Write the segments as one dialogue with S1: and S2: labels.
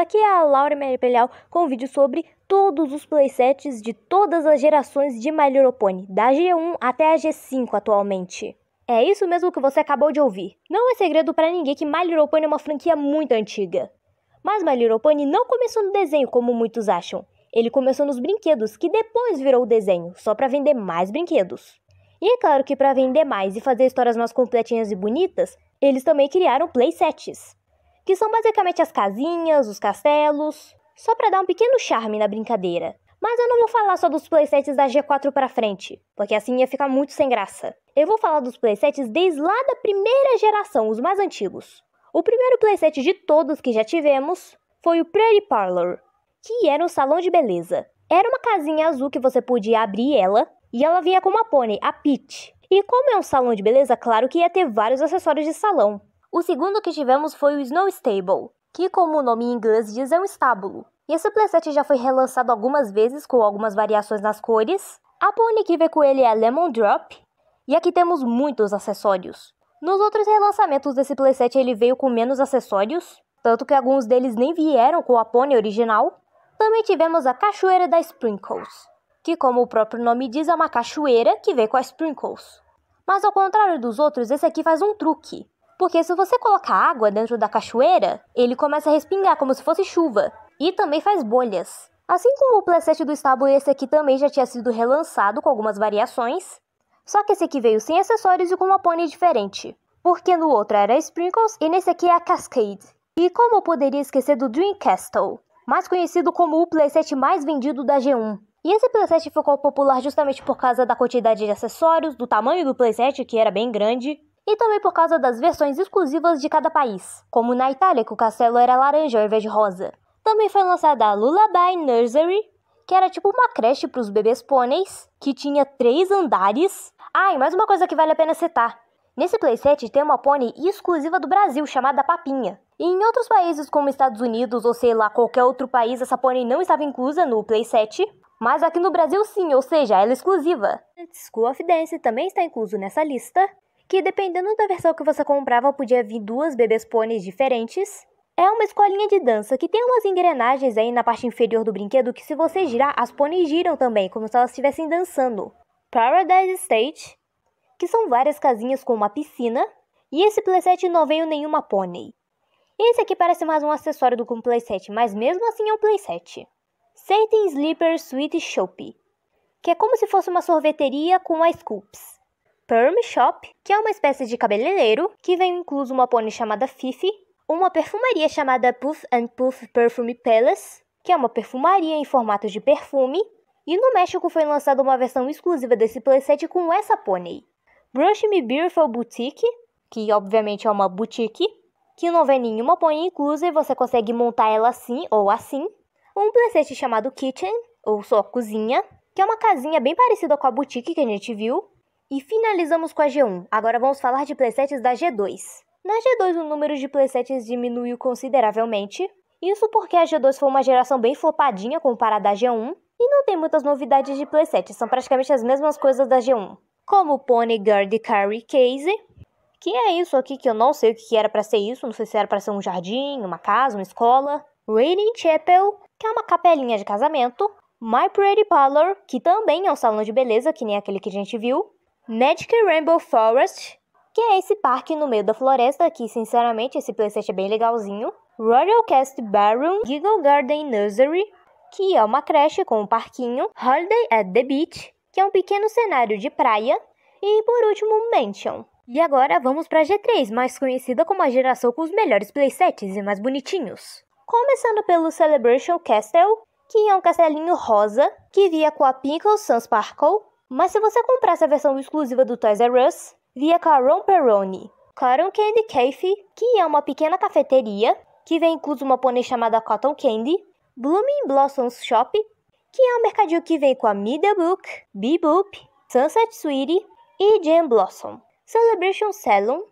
S1: Aqui é a Laura Merpelhal com um vídeo sobre todos os playsets de todas as gerações de My Little Pony, da G1 até a G5 atualmente. É isso mesmo que você acabou de ouvir. Não é segredo para ninguém que My Little Pony é uma franquia muito antiga. Mas My Little Pony não começou no desenho como muitos acham. Ele começou nos brinquedos, que depois virou o desenho, só para vender mais brinquedos. E é claro que para vender mais e fazer histórias mais completinhas e bonitas, eles também criaram playsets que são basicamente as casinhas, os castelos, só para dar um pequeno charme na brincadeira. Mas eu não vou falar só dos playsets da G4 para frente, porque assim ia ficar muito sem graça. Eu vou falar dos playsets desde lá da primeira geração, os mais antigos. O primeiro playset de todos que já tivemos foi o Pretty Parlor, que era um salão de beleza. Era uma casinha azul que você podia abrir ela, e ela vinha com uma pônei, a Peach. E como é um salão de beleza, claro que ia ter vários acessórios de salão. O segundo que tivemos foi o Snow Stable, que como o nome em inglês diz é um estábulo. E esse playset já foi relançado algumas vezes com algumas variações nas cores. A pônei que vê com ele é Lemon Drop, e aqui temos muitos acessórios. Nos outros relançamentos desse playset ele veio com menos acessórios, tanto que alguns deles nem vieram com a pônei original. Também tivemos a Cachoeira da Sprinkles, que como o próprio nome diz é uma cachoeira que vem com as Sprinkles. Mas ao contrário dos outros, esse aqui faz um truque, porque se você colocar água dentro da cachoeira, ele começa a respingar como se fosse chuva. E também faz bolhas. Assim como o playset do estábulo, esse aqui também já tinha sido relançado com algumas variações. Só que esse aqui veio sem acessórios e com uma pônei diferente. Porque no outro era Sprinkles e nesse aqui é a Cascade. E como eu poderia esquecer do Dream Castle, mais conhecido como o playset mais vendido da G1. E esse playset ficou popular justamente por causa da quantidade de acessórios, do tamanho do playset, que era bem grande, e também por causa das versões exclusivas de cada país, como na Itália, que o castelo era laranja ao invés de rosa. Também foi lançada a Lullaby Nursery, que era tipo uma creche para os bebês pôneis, que tinha três andares. Ah, e mais uma coisa que vale a pena citar. Nesse playset tem uma pônei exclusiva do Brasil, chamada Papinha. E em outros países como Estados Unidos ou sei lá, qualquer outro país, essa pônei não estava inclusa no playset. Mas aqui no Brasil sim, ou seja, ela é exclusiva. School of Dance também está incluso nessa lista que dependendo da versão que você comprava, podia vir duas bebês pôneis diferentes. É uma escolinha de dança que tem umas engrenagens aí na parte inferior do brinquedo que se você girar, as pôneis giram também, como se elas estivessem dançando. Paradise State, que são várias casinhas com uma piscina, e esse playset não veio nenhuma pônei. Esse aqui parece mais um acessório do que um playset, mas mesmo assim é um playset. Satan Sleeper Sweet Shop, que é como se fosse uma sorveteria com ice scoops. Perm Shop, que é uma espécie de cabeleireiro, que vem incluso uma pônei chamada Fifi, uma perfumaria chamada Puff and Puff Perfume Palace, que é uma perfumaria em formato de perfume, e no México foi lançada uma versão exclusiva desse playset com essa pônei. Brush Me Beautiful Boutique, que obviamente é uma boutique, que não vem nenhuma pônei inclusa e você consegue montar ela assim ou assim. Um playset chamado Kitchen, ou só cozinha, que é uma casinha bem parecida com a boutique que a gente viu, e finalizamos com a G1, agora vamos falar de playsets da G2. Na G2 o número de playsets diminuiu consideravelmente, isso porque a G2 foi uma geração bem flopadinha comparada à G1, e não tem muitas novidades de playsets, são praticamente as mesmas coisas da G1. Como Pony, Guard, Carry, Case, que é isso aqui que eu não sei o que era para ser isso, não sei se era para ser um jardim, uma casa, uma escola. Raining Chapel, que é uma capelinha de casamento. My Pretty Parlor, que também é um salão de beleza, que nem aquele que a gente viu. Magic Rainbow Forest, que é esse parque no meio da floresta, que sinceramente esse playset é bem legalzinho. Royal Cast Barroom, Giggle Garden Nursery, que é uma creche com um parquinho. Holiday at the Beach, que é um pequeno cenário de praia. E por último, Mansion. E agora vamos para a G3, mais conhecida como a geração com os melhores playsets e mais bonitinhos. Começando pelo Celebration Castle, que é um castelinho rosa que via com a Pinkle Sun Sparkle, mas se você comprasse a versão exclusiva do Toys R Us, via Caron Peroni, Cotton Candy Cafe, que é uma pequena cafeteria, que vem incluso uma pônei chamada Cotton Candy, Blooming Blossoms Shop, que é um mercadinho que vem com a Middle Book, Bebop, Sunset Sweetie e Jam Blossom, Celebration Salon,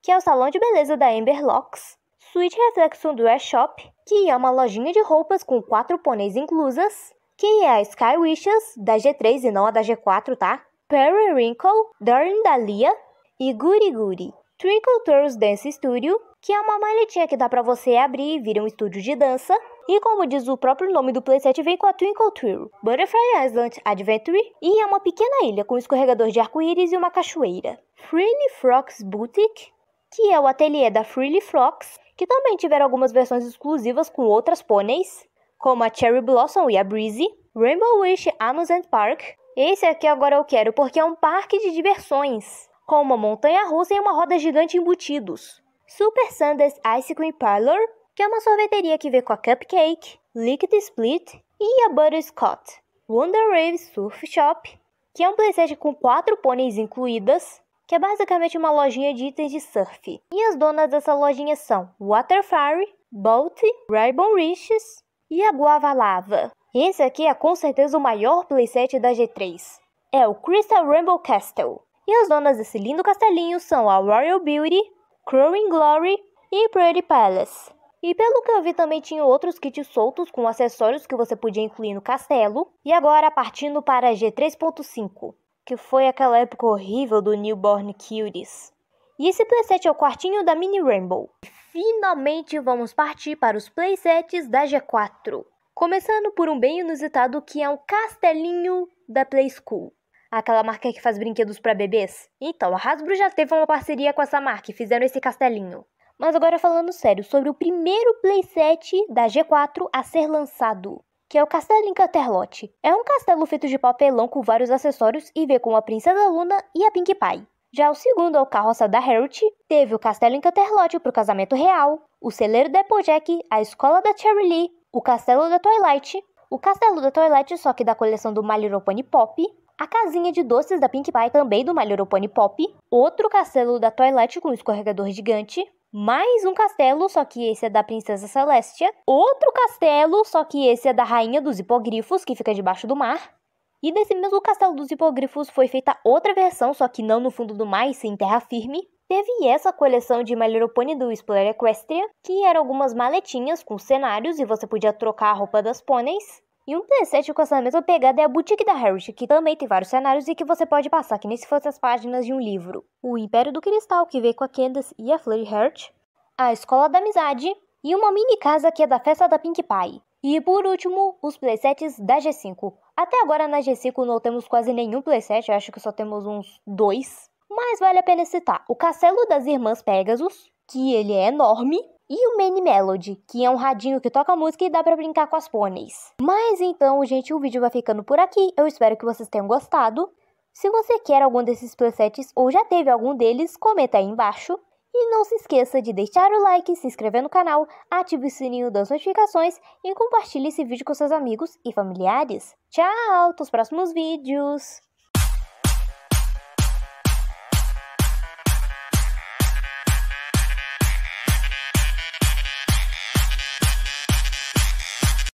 S1: que é o salão de beleza da Amber Locks, Sweet Reflection Dress Shop, que é uma lojinha de roupas com quatro pôneis inclusas, que é a Sky Wishes, da G3 e não a da G4, tá? Perry Wrinkle, Darindalia e Guri Guri. Twinkle Tours Dance Studio, que é uma maletinha que dá para você abrir e vira um estúdio de dança. E como diz o próprio nome do playset, vem com a Twinkle Twirl, Butterfly Island Adventure, e é uma pequena ilha com escorregador de arco-íris e uma cachoeira. Freely Frocks Boutique, que é o ateliê da Freely Frocks, que também tiveram algumas versões exclusivas com outras pôneis como a Cherry Blossom e a Breezy, Rainbow Wish Amusement Park. Esse aqui agora eu quero porque é um parque de diversões, com uma montanha russa e uma roda gigante embutidos. Super Sanders Ice Cream Parlor, que é uma sorveteria que vê com a Cupcake, Liquid Split e a Butterscotch. Wonder Rave Surf Shop, que é um playset com quatro pôneis incluídas, que é basicamente uma lojinha de itens de surf. E as donas dessa lojinha são Waterfire, Bolt, Rainbow Riches, e a guava lava Esse aqui é com certeza o maior playset da G3. É o Crystal Rainbow Castle. E as donas desse lindo castelinho são a Royal Beauty, Crowing Glory e Pretty Palace. E pelo que eu vi também tinha outros kits soltos com acessórios que você podia incluir no castelo. E agora partindo para a G3.5, que foi aquela época horrível do Newborn Cuties. E esse playset é o quartinho da Mini Rainbow finalmente vamos partir para os playsets da G4. Começando por um bem inusitado que é um castelinho da Play School. Aquela marca que faz brinquedos para bebês? Então, a Hasbro já teve uma parceria com essa marca e fizeram esse castelinho. Mas agora falando sério, sobre o primeiro playset da G4 a ser lançado, que é o Castelo Encanterlote. É um castelo feito de papelão com vários acessórios e vê com a Princesa Luna e a Pinkie Pie. Já o segundo é o Carroça da Herald, teve o Castelo em Canterlot para o Casamento Real, o Celeiro da Applejack, a Escola da Cherry Lee, o Castelo da Twilight, o Castelo da Twilight só que da coleção do My Little Pony Pop, a Casinha de Doces da Pink Pie também do My Little Pony Pop, outro Castelo da Twilight com escorregador gigante, mais um castelo, só que esse é da Princesa Celestia. Outro castelo, só que esse é da Rainha dos Hipogrifos, que fica debaixo do mar. E desse mesmo Castelo dos Hipogrifos foi feita outra versão, só que não no fundo do mar sem terra firme. Teve essa coleção de My Pony do Explorer Equestria, que eram algumas maletinhas com cenários e você podia trocar a roupa das pôneis. E um T7 com essa mesma pegada é a Boutique da Harriet, que também tem vários cenários e que você pode passar que nem se fossem as páginas de um livro. O Império do Cristal, que veio com a Candace e a Flurry Heart. A Escola da Amizade, e uma mini casa que é da festa da Pink Pie. E por último, os playsets da G5. Até agora na G5 não temos quase nenhum playset, acho que só temos uns dois. Mas vale a pena citar o Castelo das Irmãs Pegasus, que ele é enorme, e o Mini Melody, que é um radinho que toca música e dá para brincar com as pôneis. Mas então, gente, o vídeo vai ficando por aqui. Eu espero que vocês tenham gostado. Se você quer algum desses playsets ou já teve algum deles, comenta aí embaixo. E não se esqueça de deixar o like, se inscrever no canal, ative o sininho das notificações e compartilhe esse vídeo com seus amigos e familiares. Tchau, até os próximos vídeos!